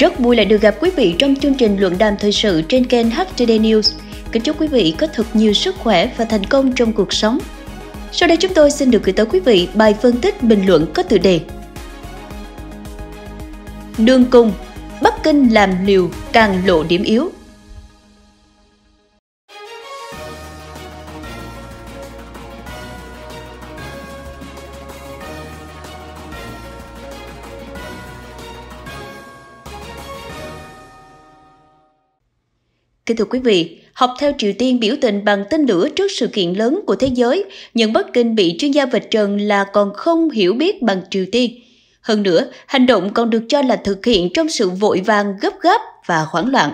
Rất vui lại được gặp quý vị trong chương trình luận đàm thời sự trên kênh HTD News. Kính chúc quý vị có thật nhiều sức khỏe và thành công trong cuộc sống. Sau đây chúng tôi xin được gửi tới quý vị bài phân tích bình luận có tựa đề Đường cùng, Bắc Kinh làm liều càng lộ điểm yếu – Kính thưa quý vị, học theo Triều Tiên biểu tình bằng tên lửa trước sự kiện lớn của thế giới, nhưng Bắc Kinh bị chuyên gia vạch trần là còn không hiểu biết bằng Triều Tiên. Hơn nữa, hành động còn được cho là thực hiện trong sự vội vàng gấp gáp và hoảng loạn.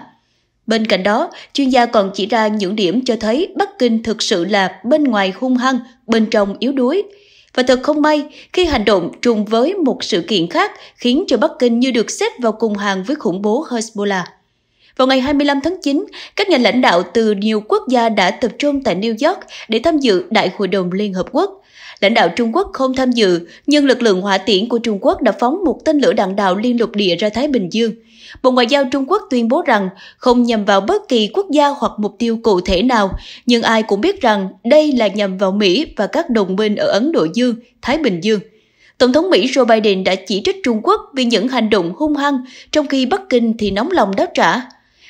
Bên cạnh đó, chuyên gia còn chỉ ra những điểm cho thấy Bắc Kinh thực sự là bên ngoài hung hăng, bên trong yếu đuối. Và thật không may, khi hành động trùng với một sự kiện khác khiến cho Bắc Kinh như được xếp vào cùng hàng với khủng bố Hezbollah. Vào ngày 25 tháng 9, các nhà lãnh đạo từ nhiều quốc gia đã tập trung tại New York để tham dự Đại hội đồng Liên Hợp Quốc. Lãnh đạo Trung Quốc không tham dự, nhưng lực lượng hỏa tiễn của Trung Quốc đã phóng một tên lửa đạn đạo liên lục địa ra Thái Bình Dương. Bộ Ngoại giao Trung Quốc tuyên bố rằng không nhằm vào bất kỳ quốc gia hoặc mục tiêu cụ thể nào, nhưng ai cũng biết rằng đây là nhằm vào Mỹ và các đồng minh ở Ấn Độ Dương, Thái Bình Dương. Tổng thống Mỹ Joe Biden đã chỉ trích Trung Quốc vì những hành động hung hăng, trong khi Bắc Kinh thì nóng lòng đáp trả.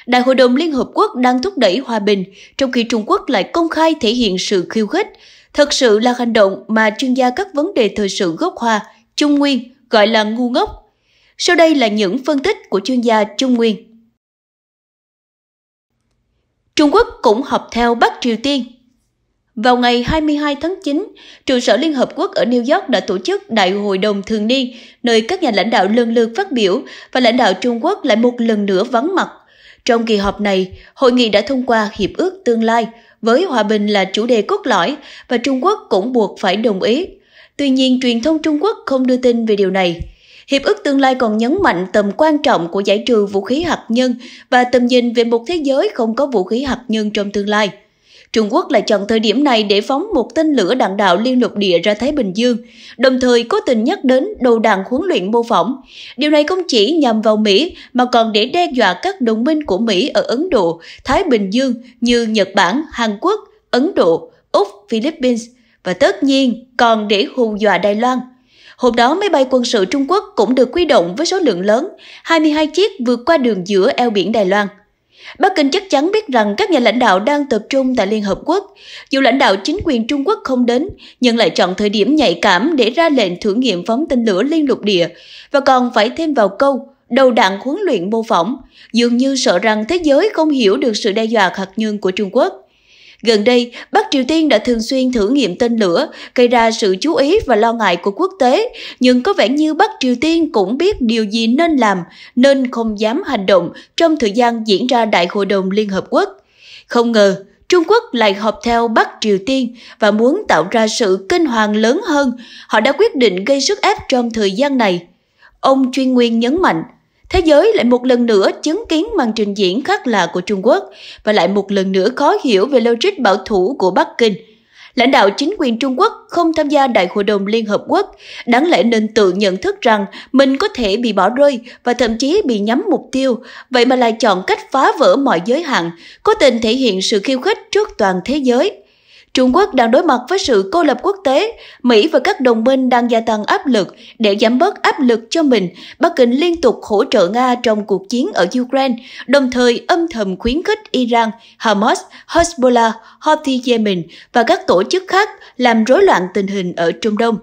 Đại hội đồng Liên Hợp Quốc đang thúc đẩy hòa bình, trong khi Trung Quốc lại công khai thể hiện sự khiêu khích. Thật sự là hành động mà chuyên gia các vấn đề thời sự gốc Hoa, Trung Nguyên gọi là ngu ngốc. Sau đây là những phân tích của chuyên gia Trung Nguyên. Trung Quốc cũng học theo Bắc Triều Tiên vào ngày 22 tháng 9, trụ sở Liên Hợp Quốc ở New York đã tổ chức Đại hội đồng thường niên, nơi các nhà lãnh đạo lần lượt phát biểu và lãnh đạo Trung Quốc lại một lần nữa vắng mặt trong kỳ họp này, hội nghị đã thông qua Hiệp ước Tương lai với hòa bình là chủ đề cốt lõi và Trung Quốc cũng buộc phải đồng ý. Tuy nhiên, truyền thông Trung Quốc không đưa tin về điều này. Hiệp ước tương lai còn nhấn mạnh tầm quan trọng của giải trừ vũ khí hạt nhân và tầm nhìn về một thế giới không có vũ khí hạt nhân trong tương lai. Trung Quốc lại chọn thời điểm này để phóng một tên lửa đạn đạo liên lục địa ra Thái Bình Dương, đồng thời cố tình nhắc đến đầu đạn huấn luyện mô phỏng. Điều này không chỉ nhằm vào Mỹ mà còn để đe dọa các đồng minh của Mỹ ở Ấn Độ, Thái Bình Dương như Nhật Bản, Hàn Quốc, Ấn Độ, Úc, Philippines và tất nhiên còn để hù dọa Đài Loan. Hôm đó, máy bay quân sự Trung Quốc cũng được quy động với số lượng lớn, 22 chiếc vượt qua đường giữa eo biển Đài Loan. Bắc Kinh chắc chắn biết rằng các nhà lãnh đạo đang tập trung tại Liên Hợp Quốc. Dù lãnh đạo chính quyền Trung Quốc không đến, nhưng lại chọn thời điểm nhạy cảm để ra lệnh thử nghiệm phóng tên lửa liên lục địa, và còn phải thêm vào câu đầu đạn huấn luyện mô phỏng, dường như sợ rằng thế giới không hiểu được sự đe dọa hạt nhân của Trung Quốc. Gần đây, Bắc Triều Tiên đã thường xuyên thử nghiệm tên lửa, gây ra sự chú ý và lo ngại của quốc tế, nhưng có vẻ như Bắc Triều Tiên cũng biết điều gì nên làm, nên không dám hành động trong thời gian diễn ra Đại hội đồng Liên Hợp Quốc. Không ngờ, Trung Quốc lại họp theo Bắc Triều Tiên và muốn tạo ra sự kinh hoàng lớn hơn, họ đã quyết định gây sức ép trong thời gian này. Ông chuyên nguyên nhấn mạnh, Thế giới lại một lần nữa chứng kiến màn trình diễn khác lạ của Trung Quốc và lại một lần nữa khó hiểu về logic bảo thủ của Bắc Kinh. Lãnh đạo chính quyền Trung Quốc không tham gia Đại hội đồng Liên Hợp Quốc, đáng lẽ nên tự nhận thức rằng mình có thể bị bỏ rơi và thậm chí bị nhắm mục tiêu, vậy mà lại chọn cách phá vỡ mọi giới hạn, cố tình thể hiện sự khiêu khích trước toàn thế giới – Trung Quốc đang đối mặt với sự cô lập quốc tế, Mỹ và các đồng minh đang gia tăng áp lực để giảm bớt áp lực cho mình. Bắc Kinh liên tục hỗ trợ Nga trong cuộc chiến ở Ukraine, đồng thời âm thầm khuyến khích Iran, Hamas, Hezbollah, Houthi Yemen và các tổ chức khác làm rối loạn tình hình ở Trung Đông.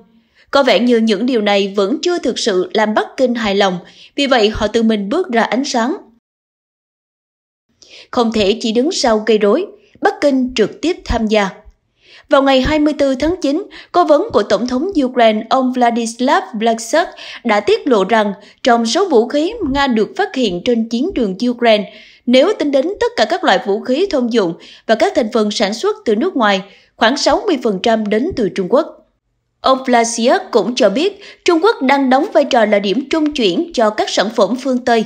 Có vẻ như những điều này vẫn chưa thực sự làm Bắc Kinh hài lòng, vì vậy họ tự mình bước ra ánh sáng. Không thể chỉ đứng sau gây rối, Bắc Kinh trực tiếp tham gia. Vào ngày 24 tháng 9, cố vấn của Tổng thống Ukraine ông Vladislav Blackstock đã tiết lộ rằng trong số vũ khí Nga được phát hiện trên chiến trường Ukraine, nếu tính đến tất cả các loại vũ khí thông dụng và các thành phần sản xuất từ nước ngoài, khoảng 60% đến từ Trung Quốc. Ông Vlasiak cũng cho biết Trung Quốc đang đóng vai trò là điểm trung chuyển cho các sản phẩm phương Tây.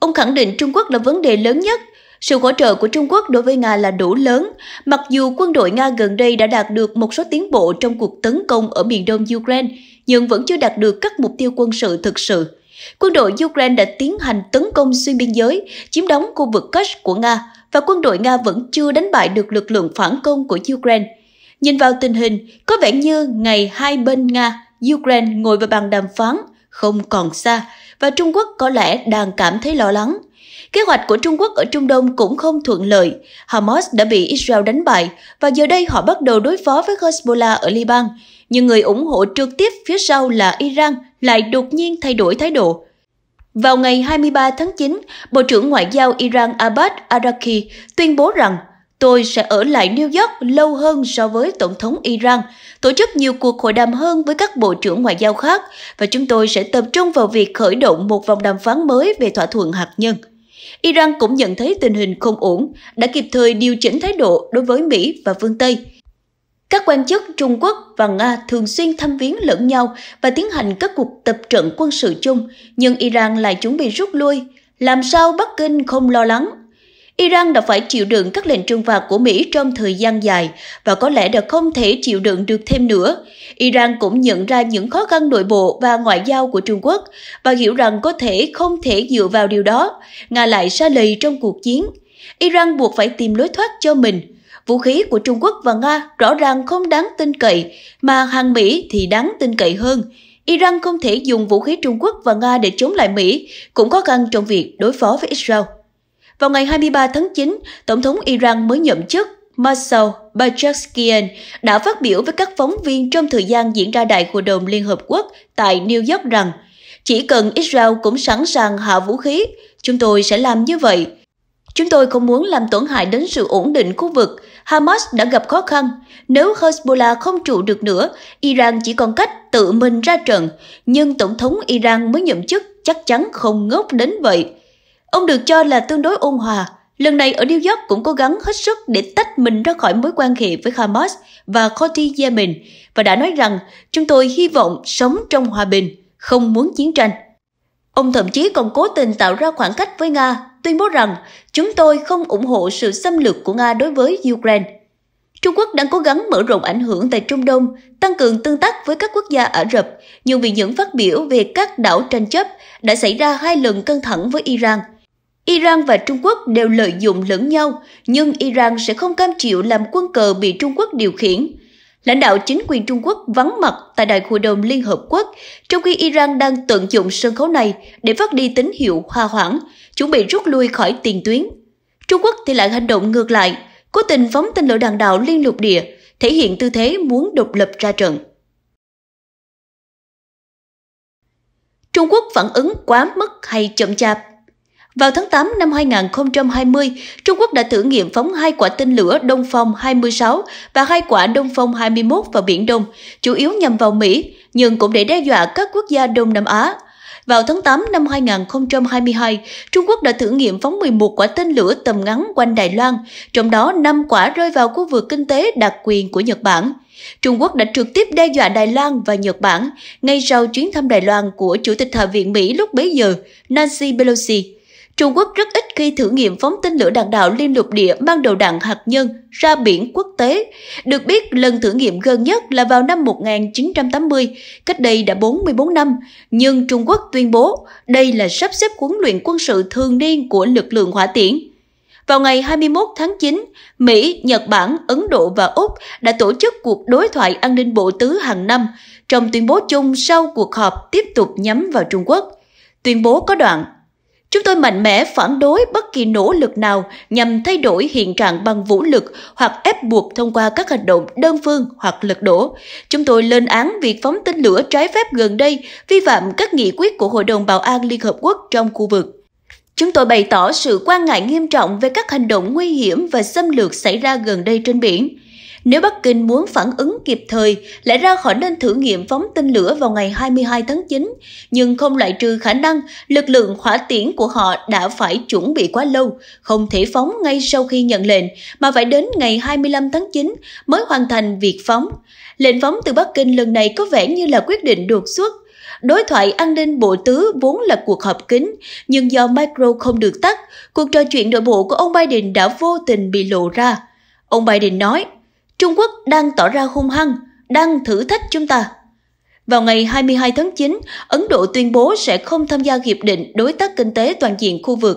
Ông khẳng định Trung Quốc là vấn đề lớn nhất sự hỗ trợ của Trung Quốc đối với Nga là đủ lớn, mặc dù quân đội Nga gần đây đã đạt được một số tiến bộ trong cuộc tấn công ở miền đông Ukraine, nhưng vẫn chưa đạt được các mục tiêu quân sự thực sự. Quân đội Ukraine đã tiến hành tấn công xuyên biên giới, chiếm đóng khu vực Kursk của Nga, và quân đội Nga vẫn chưa đánh bại được lực lượng phản công của Ukraine. Nhìn vào tình hình, có vẻ như ngày hai bên Nga, Ukraine ngồi vào bàn đàm phán không còn xa và Trung Quốc có lẽ đang cảm thấy lo lắng Kế hoạch của Trung Quốc ở Trung Đông cũng không thuận lợi. Hamas đã bị Israel đánh bại và giờ đây họ bắt đầu đối phó với Hezbollah ở Liban. Nhưng người ủng hộ trực tiếp phía sau là Iran lại đột nhiên thay đổi thái độ. Vào ngày 23 tháng 9, Bộ trưởng Ngoại giao Iran Abbas Araki tuyên bố rằng Tôi sẽ ở lại New York lâu hơn so với Tổng thống Iran, tổ chức nhiều cuộc hội đàm hơn với các bộ trưởng ngoại giao khác và chúng tôi sẽ tập trung vào việc khởi động một vòng đàm phán mới về thỏa thuận hạt nhân. Iran cũng nhận thấy tình hình không ổn, đã kịp thời điều chỉnh thái độ đối với Mỹ và phương Tây. Các quan chức Trung Quốc và Nga thường xuyên thăm viếng lẫn nhau và tiến hành các cuộc tập trận quân sự chung, nhưng Iran lại chuẩn bị rút lui. Làm sao Bắc Kinh không lo lắng Iran đã phải chịu đựng các lệnh trừng phạt của Mỹ trong thời gian dài và có lẽ đã không thể chịu đựng được thêm nữa. Iran cũng nhận ra những khó khăn nội bộ và ngoại giao của Trung Quốc và hiểu rằng có thể không thể dựa vào điều đó. Nga lại xa lầy trong cuộc chiến. Iran buộc phải tìm lối thoát cho mình. Vũ khí của Trung Quốc và Nga rõ ràng không đáng tin cậy, mà hàng Mỹ thì đáng tin cậy hơn. Iran không thể dùng vũ khí Trung Quốc và Nga để chống lại Mỹ, cũng khó khăn trong việc đối phó với Israel. Vào ngày 23 tháng 9, Tổng thống Iran mới nhậm chức Masoud Bajaskian đã phát biểu với các phóng viên trong thời gian diễn ra Đại hội đồng Liên Hợp Quốc tại New York rằng chỉ cần Israel cũng sẵn sàng hạ vũ khí, chúng tôi sẽ làm như vậy. Chúng tôi không muốn làm tổn hại đến sự ổn định khu vực. Hamas đã gặp khó khăn. Nếu Hezbollah không trụ được nữa, Iran chỉ còn cách tự mình ra trận. Nhưng Tổng thống Iran mới nhậm chức chắc chắn không ngốc đến vậy. Ông được cho là tương đối ôn hòa, lần này ở New York cũng cố gắng hết sức để tách mình ra khỏi mối quan hệ với Hamas và Khouti Yemen và đã nói rằng chúng tôi hy vọng sống trong hòa bình, không muốn chiến tranh. Ông thậm chí còn cố tình tạo ra khoảng cách với Nga, tuyên bố rằng chúng tôi không ủng hộ sự xâm lược của Nga đối với Ukraine. Trung Quốc đang cố gắng mở rộng ảnh hưởng tại Trung Đông, tăng cường tương tác với các quốc gia Ả Rập, nhưng vì những phát biểu về các đảo tranh chấp đã xảy ra hai lần căng thẳng với Iran – Iran và Trung Quốc đều lợi dụng lẫn nhau, nhưng Iran sẽ không cam chịu làm quân cờ bị Trung Quốc điều khiển. Lãnh đạo chính quyền Trung Quốc vắng mặt tại Đại hội đồng Liên Hợp Quốc, trong khi Iran đang tận dụng sân khấu này để phát đi tín hiệu hoa hoảng, chuẩn bị rút lui khỏi tiền tuyến. Trung Quốc thì lại hành động ngược lại, cố tình phóng tên lửa đạn đạo liên lục địa, thể hiện tư thế muốn độc lập ra trận. Trung Quốc phản ứng quá mức hay chậm chạp vào tháng 8 năm 2020, Trung Quốc đã thử nghiệm phóng hai quả tên lửa Đông Phong 26 và hai quả Đông Phong 21 vào Biển Đông, chủ yếu nhằm vào Mỹ, nhưng cũng để đe dọa các quốc gia Đông Nam Á. Vào tháng 8 năm 2022, Trung Quốc đã thử nghiệm phóng 11 quả tên lửa tầm ngắn quanh Đài Loan, trong đó 5 quả rơi vào khu vực kinh tế đặc quyền của Nhật Bản. Trung Quốc đã trực tiếp đe dọa Đài Loan và Nhật Bản ngay sau chuyến thăm Đài Loan của Chủ tịch Hạ viện Mỹ lúc bấy giờ, Nancy Pelosi. Trung Quốc rất ít khi thử nghiệm phóng tên lửa đạn đạo liên lục địa mang đầu đạn hạt nhân ra biển quốc tế. Được biết, lần thử nghiệm gần nhất là vào năm 1980, cách đây đã 44 năm, nhưng Trung Quốc tuyên bố đây là sắp xếp huấn luyện quân sự thường niên của lực lượng hỏa tiễn. Vào ngày 21 tháng 9, Mỹ, Nhật Bản, Ấn Độ và Úc đã tổ chức cuộc đối thoại an ninh bộ tứ hàng năm. Trong tuyên bố chung sau cuộc họp tiếp tục nhắm vào Trung Quốc. Tuyên bố có đoạn Chúng tôi mạnh mẽ phản đối bất kỳ nỗ lực nào nhằm thay đổi hiện trạng bằng vũ lực hoặc ép buộc thông qua các hành động đơn phương hoặc lật đổ. Chúng tôi lên án việc phóng tên lửa trái phép gần đây vi phạm các nghị quyết của Hội đồng Bảo an Liên Hợp Quốc trong khu vực. Chúng tôi bày tỏ sự quan ngại nghiêm trọng về các hành động nguy hiểm và xâm lược xảy ra gần đây trên biển. Nếu Bắc Kinh muốn phản ứng kịp thời, lẽ ra họ nên thử nghiệm phóng tên lửa vào ngày 22 tháng 9, nhưng không loại trừ khả năng lực lượng hỏa tiễn của họ đã phải chuẩn bị quá lâu, không thể phóng ngay sau khi nhận lệnh, mà phải đến ngày 25 tháng 9 mới hoàn thành việc phóng. Lệnh phóng từ Bắc Kinh lần này có vẻ như là quyết định đột xuất, Đối thoại an ninh bộ tứ vốn là cuộc họp kín, nhưng do micro không được tắt, cuộc trò chuyện nội bộ của ông Biden đã vô tình bị lộ ra. Ông Biden nói, Trung Quốc đang tỏ ra hung hăng, đang thử thách chúng ta. Vào ngày 22 tháng 9, Ấn Độ tuyên bố sẽ không tham gia Hiệp định Đối tác Kinh tế Toàn diện khu vực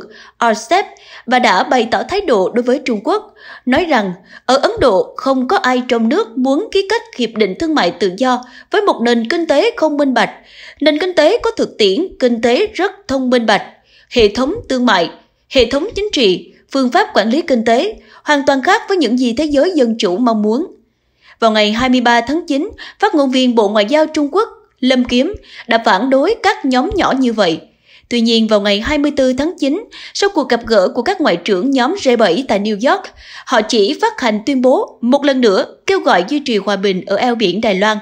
RCEP và đã bày tỏ thái độ đối với Trung Quốc, nói rằng ở Ấn Độ không có ai trong nước muốn ký kết Hiệp định Thương mại Tự do với một nền kinh tế không minh bạch. Nền kinh tế có thực tiễn, kinh tế rất thông minh bạch, hệ thống thương mại, hệ thống chính trị phương pháp quản lý kinh tế, hoàn toàn khác với những gì thế giới dân chủ mong muốn. Vào ngày 23 tháng 9, phát ngôn viên Bộ Ngoại giao Trung Quốc Lâm Kiếm đã phản đối các nhóm nhỏ như vậy. Tuy nhiên, vào ngày 24 tháng 9, sau cuộc gặp gỡ của các ngoại trưởng nhóm G7 tại New York, họ chỉ phát hành tuyên bố một lần nữa kêu gọi duy trì hòa bình ở eo biển Đài Loan.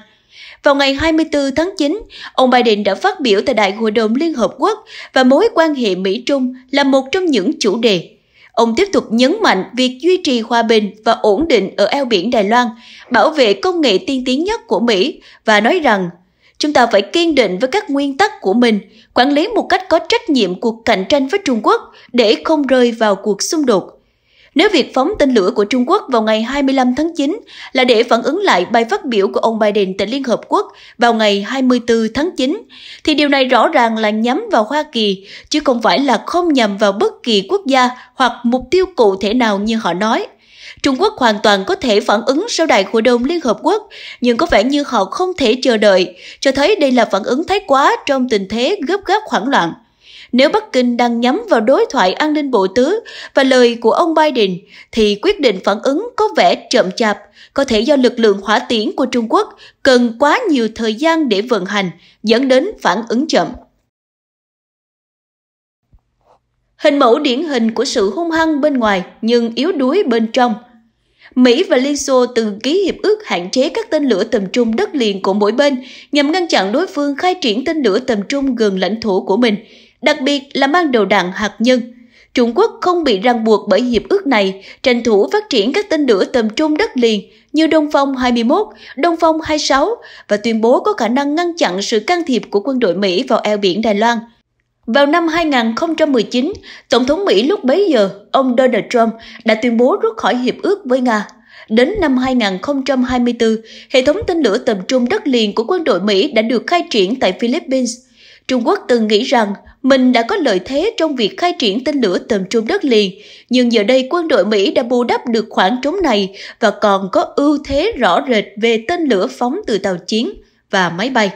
Vào ngày 24 tháng 9, ông Biden đã phát biểu tại Đại hội đồng Liên Hợp Quốc và mối quan hệ Mỹ-Trung là một trong những chủ đề Ông tiếp tục nhấn mạnh việc duy trì hòa bình và ổn định ở eo biển Đài Loan, bảo vệ công nghệ tiên tiến nhất của Mỹ và nói rằng chúng ta phải kiên định với các nguyên tắc của mình, quản lý một cách có trách nhiệm cuộc cạnh tranh với Trung Quốc để không rơi vào cuộc xung đột. Nếu việc phóng tên lửa của Trung Quốc vào ngày 25 tháng 9 là để phản ứng lại bài phát biểu của ông Biden tại Liên Hợp Quốc vào ngày 24 tháng 9, thì điều này rõ ràng là nhắm vào Hoa Kỳ, chứ không phải là không nhằm vào bất kỳ quốc gia hoặc mục tiêu cụ thể nào như họ nói. Trung Quốc hoàn toàn có thể phản ứng sau đại hội đồng Liên Hợp Quốc, nhưng có vẻ như họ không thể chờ đợi, cho thấy đây là phản ứng thái quá trong tình thế gấp gáp hoảng loạn. Nếu Bắc Kinh đang nhắm vào đối thoại an ninh bộ tứ và lời của ông Biden, thì quyết định phản ứng có vẻ chậm chạp, có thể do lực lượng hỏa tiễn của Trung Quốc cần quá nhiều thời gian để vận hành, dẫn đến phản ứng chậm. Hình mẫu điển hình của sự hung hăng bên ngoài nhưng yếu đuối bên trong – Mỹ và Liên Xô từng ký hiệp ước hạn chế các tên lửa tầm trung đất liền của mỗi bên nhằm ngăn chặn đối phương khai triển tên lửa tầm trung gần lãnh thổ của mình, đặc biệt là mang đầu đạn hạt nhân. Trung Quốc không bị ràng buộc bởi hiệp ước này, tranh thủ phát triển các tên lửa tầm trung đất liền như Đông Phong 21, Đông Phong 26 và tuyên bố có khả năng ngăn chặn sự can thiệp của quân đội Mỹ vào eo biển Đài Loan. Vào năm 2019, Tổng thống Mỹ lúc bấy giờ, ông Donald Trump đã tuyên bố rút khỏi hiệp ước với Nga. Đến năm 2024, hệ thống tên lửa tầm trung đất liền của quân đội Mỹ đã được khai triển tại Philippines. Trung Quốc từng nghĩ rằng mình đã có lợi thế trong việc khai triển tên lửa tầm trung đất liền, nhưng giờ đây quân đội Mỹ đã bù đắp được khoảng trống này và còn có ưu thế rõ rệt về tên lửa phóng từ tàu chiến và máy bay.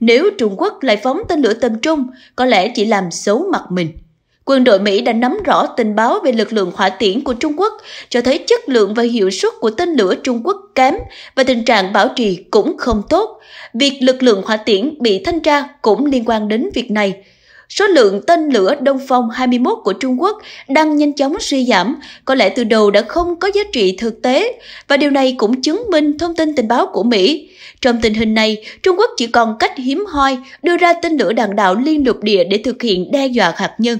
Nếu Trung Quốc lại phóng tên lửa tầm trung, có lẽ chỉ làm xấu mặt mình. Quân đội Mỹ đã nắm rõ tình báo về lực lượng hỏa tiễn của Trung Quốc, cho thấy chất lượng và hiệu suất của tên lửa Trung Quốc kém và tình trạng bảo trì cũng không tốt. Việc lực lượng hỏa tiễn bị thanh tra cũng liên quan đến việc này. Số lượng tên lửa Đông Phong 21 của Trung Quốc đang nhanh chóng suy giảm, có lẽ từ đầu đã không có giá trị thực tế, và điều này cũng chứng minh thông tin tình báo của Mỹ. Trong tình hình này, Trung Quốc chỉ còn cách hiếm hoi đưa ra tên lửa đạn đạo liên lục địa để thực hiện đe dọa hạt nhân.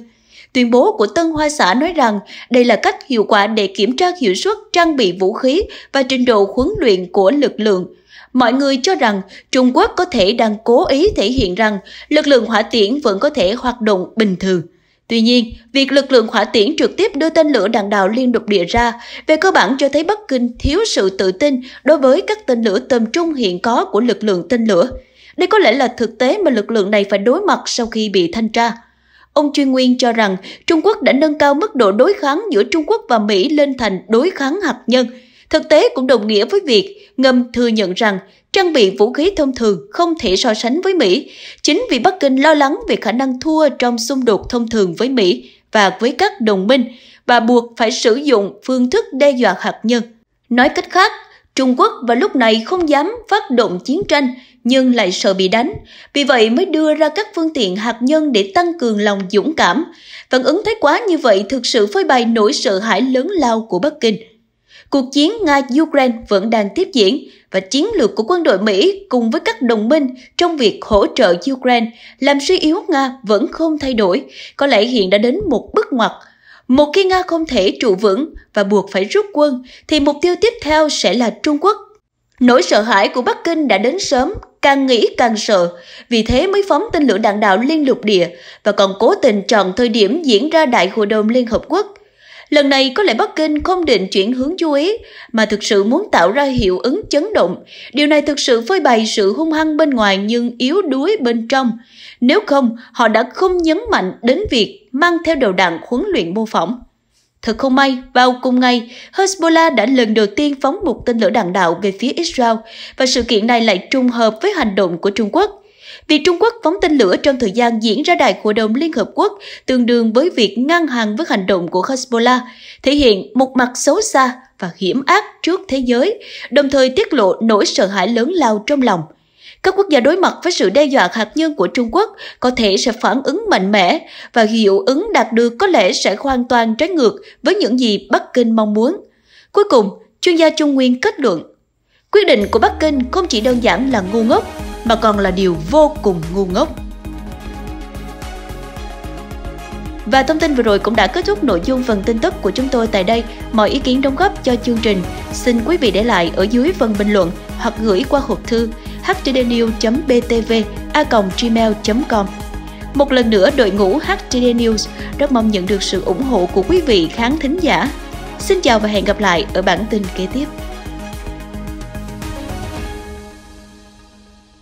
Tuyên bố của Tân Hoa Xã nói rằng đây là cách hiệu quả để kiểm tra hiệu suất trang bị vũ khí và trình độ huấn luyện của lực lượng – Mọi người cho rằng Trung Quốc có thể đang cố ý thể hiện rằng lực lượng hỏa tiễn vẫn có thể hoạt động bình thường. Tuy nhiên, việc lực lượng hỏa tiễn trực tiếp đưa tên lửa đạn đạo liên lục địa ra về cơ bản cho thấy Bắc Kinh thiếu sự tự tin đối với các tên lửa tầm trung hiện có của lực lượng tên lửa. Đây có lẽ là thực tế mà lực lượng này phải đối mặt sau khi bị thanh tra. Ông Chuyên Nguyên cho rằng Trung Quốc đã nâng cao mức độ đối kháng giữa Trung Quốc và Mỹ lên thành đối kháng hạt nhân – Thực tế cũng đồng nghĩa với việc ngầm thừa nhận rằng trang bị vũ khí thông thường không thể so sánh với Mỹ. Chính vì Bắc Kinh lo lắng về khả năng thua trong xung đột thông thường với Mỹ và với các đồng minh và buộc phải sử dụng phương thức đe dọa hạt nhân. Nói cách khác, Trung Quốc vào lúc này không dám phát động chiến tranh nhưng lại sợ bị đánh, vì vậy mới đưa ra các phương tiện hạt nhân để tăng cường lòng dũng cảm. Phản ứng thái quá như vậy thực sự phơi bày nỗi sợ hãi lớn lao của Bắc Kinh. Cuộc chiến Nga-Ukraine vẫn đang tiếp diễn và chiến lược của quân đội Mỹ cùng với các đồng minh trong việc hỗ trợ Ukraine làm suy yếu Nga vẫn không thay đổi, có lẽ hiện đã đến một bước ngoặt. Một khi Nga không thể trụ vững và buộc phải rút quân, thì mục tiêu tiếp theo sẽ là Trung Quốc. Nỗi sợ hãi của Bắc Kinh đã đến sớm, càng nghĩ càng sợ, vì thế mới phóng tên lửa đạn đạo liên lục địa và còn cố tình chọn thời điểm diễn ra Đại hội đồng Liên Hợp Quốc – Lần này có lẽ Bắc Kinh không định chuyển hướng chú ý, mà thực sự muốn tạo ra hiệu ứng chấn động. Điều này thực sự phơi bày sự hung hăng bên ngoài nhưng yếu đuối bên trong. Nếu không, họ đã không nhấn mạnh đến việc mang theo đầu đạn huấn luyện mô phỏng. Thật không may, vào cùng ngày, Hezbollah đã lần đầu tiên phóng một tên lửa đạn đạo về phía Israel và sự kiện này lại trùng hợp với hành động của Trung Quốc. Việc Trung Quốc phóng tên lửa trong thời gian diễn ra Đại hội đồng Liên Hợp Quốc tương đương với việc ngăn hàng với hành động của Hezbollah, thể hiện một mặt xấu xa và hiểm ác trước thế giới, đồng thời tiết lộ nỗi sợ hãi lớn lao trong lòng. Các quốc gia đối mặt với sự đe dọa hạt nhân của Trung Quốc có thể sẽ phản ứng mạnh mẽ và hiệu ứng đạt được có lẽ sẽ hoàn toàn trái ngược với những gì Bắc Kinh mong muốn. Cuối cùng, chuyên gia Trung Nguyên kết luận, quyết định của Bắc Kinh không chỉ đơn giản là ngu ngốc mà còn là điều vô cùng ngu ngốc. Và thông tin vừa rồi cũng đã kết thúc nội dung phần tin tức của chúng tôi tại đây. Mọi ý kiến đóng góp cho chương trình xin quý vị để lại ở dưới phần bình luận hoặc gửi qua hộp thư htdnews btvgmail com Một lần nữa, đội ngũ HTD News rất mong nhận được sự ủng hộ của quý vị khán thính giả. Xin chào và hẹn gặp lại ở bản tin kế tiếp.